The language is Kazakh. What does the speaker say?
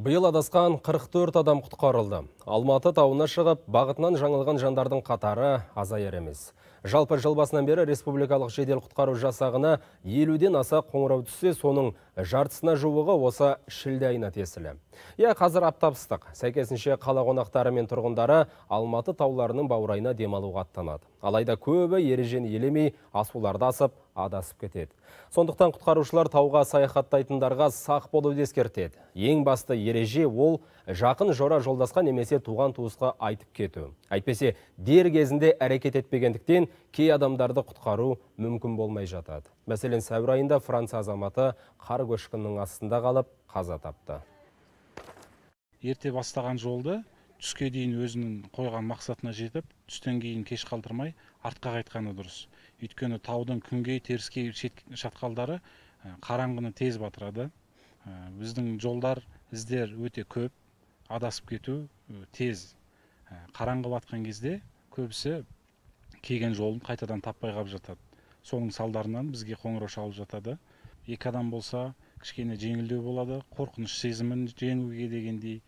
Биыл адасқан 44 адам құтқарылды. Алматы тауына шығып, бағытынан жаңылған жандардың қатары азайыр емес. Жалпы жыл басынан бері республикалық жедел құтқару жасағына елуден аса қоңырау түссе, соның жартысына жуығы осы шілде айына тесілі. Е, иә, қазір аптапыстық. Сәйкесінше қала қонақтары мен тұрғындары Алматы тауларының баурайына демалуға аттанады. Алайда көбі ережен елемей, асуларды асып, адасып кетеді сондықтан құтқарушылар тауға саяхаттайтындарға сақ болуды ескертеді ең басты ереже ол жақын жора жолдасқа немесе туған туысқа айтып кету әйтпесе дер кезінде әрекет етпегендіктен кей адамдарды құтқару мүмкін болмай жатады мәселен сәуір айында франция азаматы қар көшкінінің астында қалып қаза тапты ерте бастаған жолды түске дейін өзінің қойған мақсатына жетіп түстен кейін кеш қалдырмай артқа қайтқаны дұрыс өйткені таудың күнгей теріскей шатқалдары ә, қараңғыны тез батырады ә, біздің жолдар іздер өте көп адасып кету тез ә, қараңғы батқан кезде көбісі келген жолын қайтадан таппай қалып жатады соның салдарынан бізге қоңырау шалып жатады екі адам болса кішкене жеңілдеу болады қорқыныш сезімін жеңуге дегендей